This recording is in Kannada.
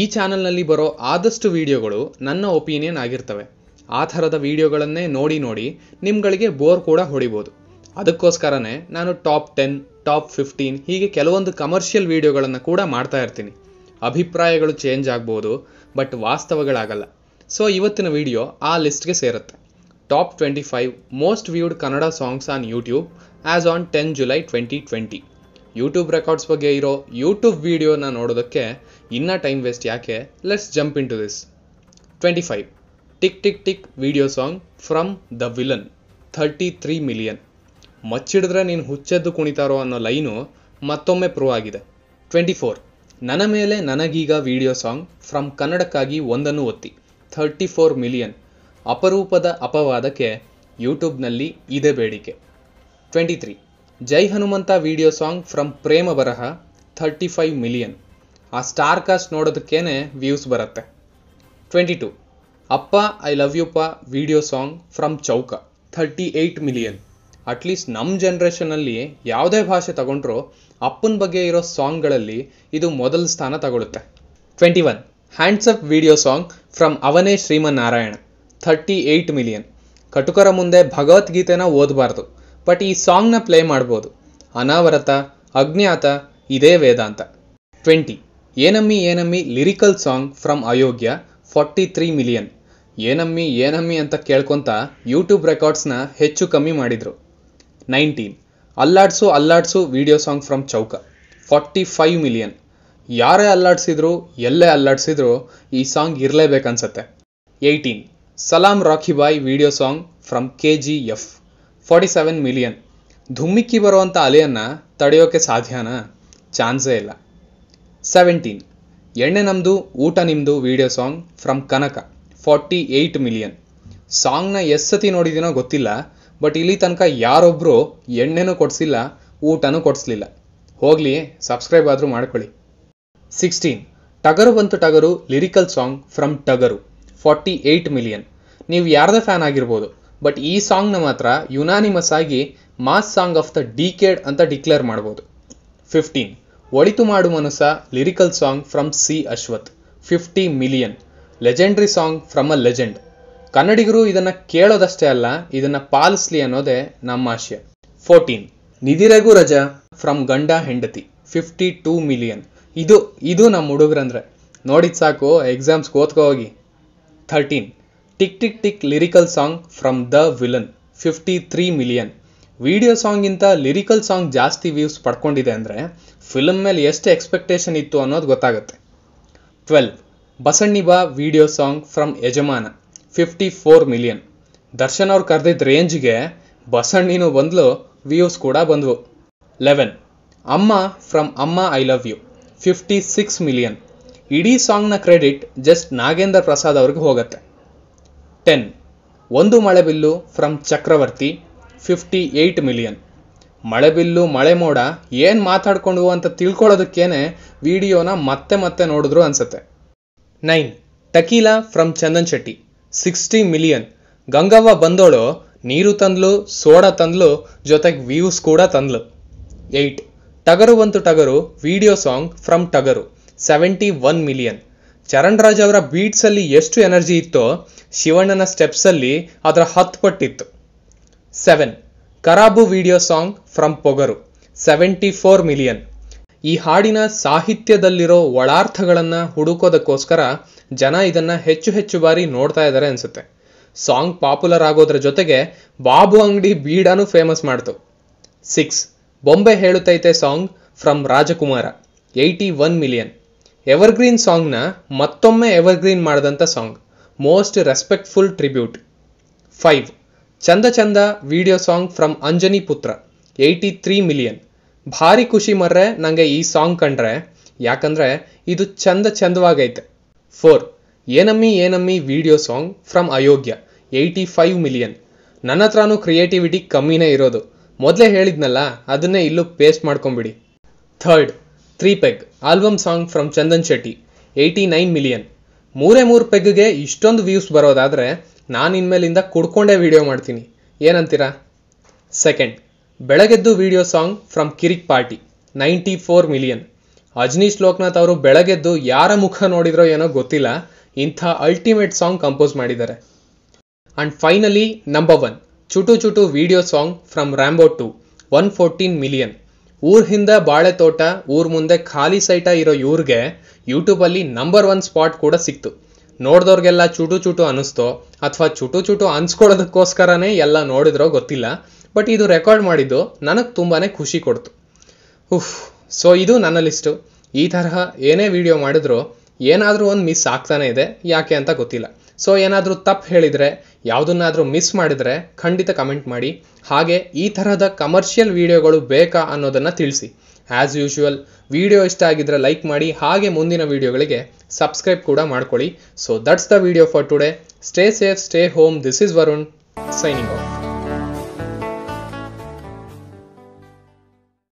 ಈ ಚಾನಲ್ನಲ್ಲಿ ಬರೋ ಆದಷ್ಟು ವೀಡಿಯೋಗಳು ನನ್ನ ಒಪಿನಿಯನ್ ಆಗಿರ್ತವೆ ಆ ಥರದ ವಿಡಿಯೋಗಳನ್ನೇ ನೋಡಿ ನೋಡಿ ನಿಮ್ಗಳಿಗೆ ಬೋರ್ ಕೂಡ ಹೊಡಿಬೋದು ಅದಕ್ಕೋಸ್ಕರನೇ ನಾನು ಟಾಪ್ ಟೆನ್ ಟಾಪ್ ಫಿಫ್ಟೀನ್ ಹೀಗೆ ಕೆಲವೊಂದು ಕಮರ್ಷಿಯಲ್ ವೀಡಿಯೋಗಳನ್ನು ಕೂಡ ಮಾಡ್ತಾ ಇರ್ತೀನಿ ಅಭಿಪ್ರಾಯಗಳು ಚೇಂಜ್ ಆಗ್ಬೋದು ಬಟ್ ವಾಸ್ತವಗಳಾಗಲ್ಲ ಸೊ ಇವತ್ತಿನ ವಿಡಿಯೋ ಆ ಲಿಸ್ಟ್ಗೆ ಸೇರುತ್ತೆ top twenty five most viewed Kannada songs on YouTube as on ten July twenty twenty YouTube records ಬಗ್ಗೆ ಇರೋ ಯೂಟ್ಯೂಬ್ ವೀಡಿಯೋನ ನೋಡೋದಕ್ಕೆ ಇನ್ನೂ ಟೈಮ್ ವೇಸ್ಟ್ ಯಾಕೆ let's jump into this twenty five tick tick tick video song from the villain thirty three million ಮಚ್ಚಿಡಿದ್ರೆ ನೀನು ಹುಚ್ಚೆದ್ದು ಕುಣಿತಾರೋ ಅನ್ನೋ ಲೈನು ಮತ್ತೊಮ್ಮೆ ಪ್ರೂವ್ ಆಗಿದೆ ಟ್ವೆಂಟಿ ಫೋರ್ ನನ್ನ ಮೇಲೆ ನನಗೀಗ ವಿಡಿಯೋ ಸಾಂಗ್ ಫ್ರಮ್ ಕನ್ನಡಕ್ಕಾಗಿ ಒಂದನ್ನು ಒತ್ತಿ ಥರ್ಟಿ ಫೋರ್ ಮಿಲಿಯನ್ ಅಪರೂಪದ ಅಪವಾದಕ್ಕೆ ಯೂಟ್ಯೂಬ್ನಲ್ಲಿ ಇದೆ ಬೇಡಿಕೆ twenty three Jai Hanumantha video song from Prema Baraha thirty five million ಆ ಸ್ಟಾರ್ ಕಾಸ್ಟ್ ನೋಡೋದಕ್ಕೇನೆ ವ್ಯೂಸ್ ಬರುತ್ತೆ twenty two Appa I love you ಪ video song from Chowka thirty eight million at least ನಮ್ಮ ಜನ್ರೇಷನಲ್ಲಿ ಯಾವುದೇ ಭಾಷೆ ತಗೊಂಡ್ರೂ ಅಪ್ಪನ ಬಗ್ಗೆ ಇರೋ ಸಾಂಗ್ಗಳಲ್ಲಿ ಇದು ಮೊದಲ ಸ್ಥಾನ ತಗೊಳ್ಳುತ್ತೆ twenty one hands up video song from Avane Srimannarayana thirty eight million ಕಟುಕರ ಮುಂದೆ ಭಗವದ್ಗೀತೆನ ಓದಬಾರ್ದು ಬಟ್ ಈ ಸಾಂಗ್ನ ಪ್ಲೇ ಮಾಡ್ಬೋದು ಅನಾವರತ ಅಜ್ಞಾತ ಇದೇ ವೇದಾಂತ twenty Enammi Enammi lyrical song from Ayogya forty three million ಏನಮ್ಮಿ ಏನಮ್ಮಿ ಅಂತ ಕೇಳ್ಕೊತ ಯೂಟ್ಯೂಬ್ ರೆಕಾರ್ಡ್ಸ್ನ ಹೆಚ್ಚು ಕಮ್ಮಿ ಮಾಡಿದರು nineteen Alladsu Alladsu video song from Chowka forty five million ಯಾರೇ ಅಲ್ಲಾಡ್ಸಿದ್ರು ಎಲ್ಲೇ ಅಲ್ಲಾಡ್ಸಿದ್ರು ಈ ಸಾಂಗ್ ಇರಲೇಬೇಕನ್ಸತ್ತೆ eighteen Salaam Rocky Bhai video song from K G F forty seven million ಧುಮ್ಮಿಕ್ಕಿ ಬರುವಂಥ ಅಲೆಯನ್ನು ತಡೆಯೋಕ್ಕೆ ಸಾಧ್ಯನಾ ಚಾನ್ಸೇ ಇಲ್ಲ ಸೆವೆಂಟೀನ್ ಎಣ್ಣೆ Nammadu Oota Nimmadu video song from Kanaka forty eight million ಸಾಂಗ್ನ ಎಷ್ಟು ಸತಿ ನೋಡಿದ್ದೀನೋ ಗೊತ್ತಿಲ್ಲ ಬಟ್ ಇಲ್ಲಿ ತನಕ ಯಾರೊಬ್ಬರು ಎಣ್ಣೆನೂ ಕೊಡಿಸಿಲ್ಲ ಊಟನೂ ಕೊಡಿಸ್ಲಿಲ್ಲ ಹೋಗಲಿ ಸಬ್ಸ್ಕ್ರೈಬ್ ಆದರೂ ಮಾಡ್ಕೊಳ್ಳಿ sixteen Tagaru Banthu Tagaru lyrical song from Tagaru forty eight million ನೀವು ಯಾರ್ದ ಫ್ಯಾನ್ ಆಗಿರ್ಬೋದು ಬಟ್ ಈ ಸಾಂಗ್ನ ಮಾತ್ರ ಯುನಾನಿಮಸ್ ಆಗಿ mass song of the decade ಅಂತ ಡಿಕ್ಲೇರ್ ಮಾಡ್ಬೋದು fifteen Olithu Maadu Manasa lyrical song from C Ashwath fifty million legendary song from a legend ಕನ್ನಡಿಗರು ಇದನ್ನು ಕೇಳೋದಷ್ಟೇ ಅಲ್ಲ ಇದನ್ನು ಪಾಲಿಸ್ಲಿ ಅನ್ನೋದೇ ನಮ್ಮ ಆಶಯ ಫೋರ್ಟೀನ್ ನಿಧಿರಗೂ ರಜಾ ಫ್ರಮ್ ಗಂಡ ಹೆಂಡತಿ ಫಿಫ್ಟಿ ಟೂ ಮಿಲಿಯನ್ ಇದು ಇದು ನಮ್ಮ ಹುಡುಗರಂದ್ರೆ ನೋಡಿದ್ ಸಾಕು ಎಕ್ಸಾಮ್ಸ್ ಓದ್ಕೋ ಹೋಗಿ thirteen tick tick tick lyrical song from the villain fifty three million video ಸಾಂಗಿಂತ ಲಿರಿಕಲ್ ಸಾಂಗ್ ಜಾಸ್ತಿ ವ್ಯೂಸ್ ಪಡ್ಕೊಂಡಿದೆ ಅಂದರೆ ಫಿಲಮ್ ಮೇಲೆ ಎಷ್ಟು ಎಕ್ಸ್ಪೆಕ್ಟೇಷನ್ ಇತ್ತು ಅನ್ನೋದು ಗೊತ್ತಾಗುತ್ತೆ Basanni Baa video song from Yajamana fifty four million Darshan ಅವ್ರು ಕರೆದಿದ್ದ ರೇಂಜ್ಗೆ ಬಸಣ್ಣಿನೂ ಬಂದ್ಲು ವ್ಯೂಸ್ ಕೂಡ ಬಂದವು eleven Amma from Amma I love you fifty six million ಇಡೀ ಸಾಂಗ್ನ ಕ್ರೆಡಿಟ್ ಜಸ್ಟ್ ನಾಗೇಂದ್ರ ಪ್ರಸಾದ್ ಅವ್ರಿಗೆ ಹೋಗುತ್ತೆ ಟೆನ್ ಒಂದು Malebillu from Chakravarthy fifty eight million ಮಳೆ ಬಿಲ್ಲು ಮಳೆ ಮೋಡ ಏನು ಮಾತಾಡ್ಕೊಂಡು ಅಂತ ತಿಳ್ಕೊಳ್ಳೋದಕ್ಕೇನೆ ವಿಡಿಯೋನ ಮತ್ತೆ ಮತ್ತೆ ನೋಡಿದ್ರು ಅನ್ಸುತ್ತೆ nine tequila from Chandan Shetty sixty million Gangavva ಬಂದೋಳು ನೀರು ತಂದ್ಲು ಸೋಡಾ ತಂದ್ಲು ಜೊತೆಗೆ ವ್ಯೂಸ್ ಕೂಡ ತಂದ್ಲು eight Tagaru Banthu Tagaru video song from Tagaru seventy one million Charan Raj ಅವರ ಬೀಟ್ಸಲ್ಲಿ ಎಷ್ಟು ಎನರ್ಜಿ ಇತ್ತೋ ಶಿವಣ್ಣನ ಸ್ಟೆಪ್ಸಲ್ಲಿ ಅದರ ಹತ್ತು ಪಟ್ಟಿತ್ತು seven Karabu video song from Pogaru seventy four million ಈ ಹಾಡಿನ ಸಾಹಿತ್ಯದಲ್ಲಿರೋ ಒಳಾರ್ಥಗಳನ್ನು ಹುಡುಕೋದಕ್ಕೋಸ್ಕರ ಜನ ಇದನ್ನು ಹೆಚ್ಚು ಹೆಚ್ಚು ಬಾರಿ ನೋಡ್ತಾ ಇದ್ದಾರೆ ಅನಿಸುತ್ತೆ ಸಾಂಗ್ ಪಾಪ್ಯುಲರ್ ಆಗೋದ್ರ ಜೊತೆಗೆ ಬಾಬು ಅಂಗಡಿ ಬೀಡಾನು ಫೇಮಸ್ ಮಾಡ್ತು six Bombe Helutaithe song from Rajakumara eighty one million evergreen ಸಾಂಗ್ನ ಮತ್ತೊಮ್ಮೆ ಎವರ್ಗ್ರೀನ್ ಮಾಡಿದಂಥ song most respectful tribute five Chanda Chanda video song from Anjani ಪುತ್ರ ಏಯ್ಟಿ ತ್ರೀ ಮಿಲಿಯನ್ ಭಾರಿ ಖುಷಿ ಮರ್ರೆ ನನಗೆ ಈ ಸಾಂಗ್ ಕಂಡ್ರೆ ಯಾಕಂದರೆ ಇದು ಚಂದ ಚಂದವಾಗೈತೆ four Enammi Enammi video song from Ayogya eighty five million ನನ್ನ ಹತ್ರನೂ ಕ್ರಿಯೇಟಿವಿಟಿ ಕಮ್ಮಿನೇ ಇರೋದು ಮೊದಲೇ ಹೇಳಿದ್ನಲ್ಲ ಅದನ್ನೇ ಇಲ್ಲೂ ಪೇಸ್ಟ್ ಮಾಡ್ಕೊಂಬಿಡಿ third three peg album song from Chandan Shetty eighty nine million ಮೂರೇ ಮೂರು ಪೆಗ್ಗೆ ಇಷ್ಟೊಂದು ವ್ಯೂಸ್ ಬರೋದಾದರೆ ನಾನು ಇನ್ಮೇಲಿಂದ ಕುಡ್ಕೊಂಡೇ ವಿಡಿಯೋ ಮಾಡ್ತೀನಿ ಏನಂತೀರಾ second Belageddu video song from Kirik party ninety four million Ajaneesh Loknath ಅವರು ಬೆಳಗೆದ್ದು ಯಾರ ಮುಖ ನೋಡಿದ್ರೋ ಏನೋ ಗೊತ್ತಿಲ್ಲ ಇಂಥ ಅಲ್ಟಿಮೇಟ್ ಸಾಂಗ್ ಕಂಪೋಸ್ ಮಾಡಿದ್ದಾರೆ and finally number one Chutu Chutu video song from Rambo two one fourteen million ಊರ್ ಹಿಂದೆ ಬಾಳೆ ತೋಟ ಊರ್ ಮುಂದೆ ಖಾಲಿ ಸೈಟ ಇರೋ ಇವ್ರಿಗೆ ಯೂಟ್ಯೂಬಲ್ಲಿ ನಂಬರ್ ಒನ್ ಸ್ಪಾಟ್ ಕೂಡ ಸಿಕ್ತು ನೋಡಿದವ್ರಿಗೆಲ್ಲ ಚುಟು ಚುಟು ಅನ್ನಿಸ್ತೋ ಅಥವಾ ಚುಟು ಚುಟು ಅನ್ಸ್ಕೊಳೋದಕ್ಕೋಸ್ಕರನೇ ಎಲ್ಲ ನೋಡಿದ್ರೋ ಗೊತ್ತಿಲ್ಲ ಬಟ್ ಇದು ರೆಕಾರ್ಡ್ ಮಾಡಿದ್ದು ನನಗೆ ತುಂಬಾ ಖುಷಿ ಕೊಡ್ತು ಉಫ್ ಸೊ ಇದು ನನ್ನ ಲಿಸ್ಟು ಈ ತರಹ ಏನೇ ವಿಡಿಯೋ ಮಾಡಿದ್ರು ಏನಾದರೂ ಒಂದು ಮಿಸ್ ಆಗ್ತಾನೆ ಇದೆ ಯಾಕೆ ಅಂತ ಗೊತ್ತಿಲ್ಲ ಸೊ ಏನಾದರೂ ತಪ್ಪು ಹೇಳಿದರೆ ಯಾವುದನ್ನಾದರೂ ಮಿಸ್ ಮಾಡಿದರೆ ಖಂಡಿತ ಕಮೆಂಟ್ ಮಾಡಿ ಹಾಗೆ ಈ ತರಹದ ಕಮರ್ಷಿಯಲ್ ವಿಡಿಯೋಗಳು ಬೇಕಾ ಅನ್ನೋದನ್ನು ತಿಳಿಸಿ ಆ್ಯಸ್ ಯೂಶುವಲ್ ವಿಡಿಯೋ ಇಷ್ಟ ಆಗಿದ್ರೆ ಲೈಕ್ ಮಾಡಿ ಹಾಗೆ ಮುಂದಿನ ವಿಡಿಯೋಗಳಿಗೆ ಸಬ್ಸ್ಕ್ರೈಬ್ ಕೂಡ ಮಾಡ್ಕೊಳ್ಳಿ so that's the video for today stay safe stay home this is Varun signing of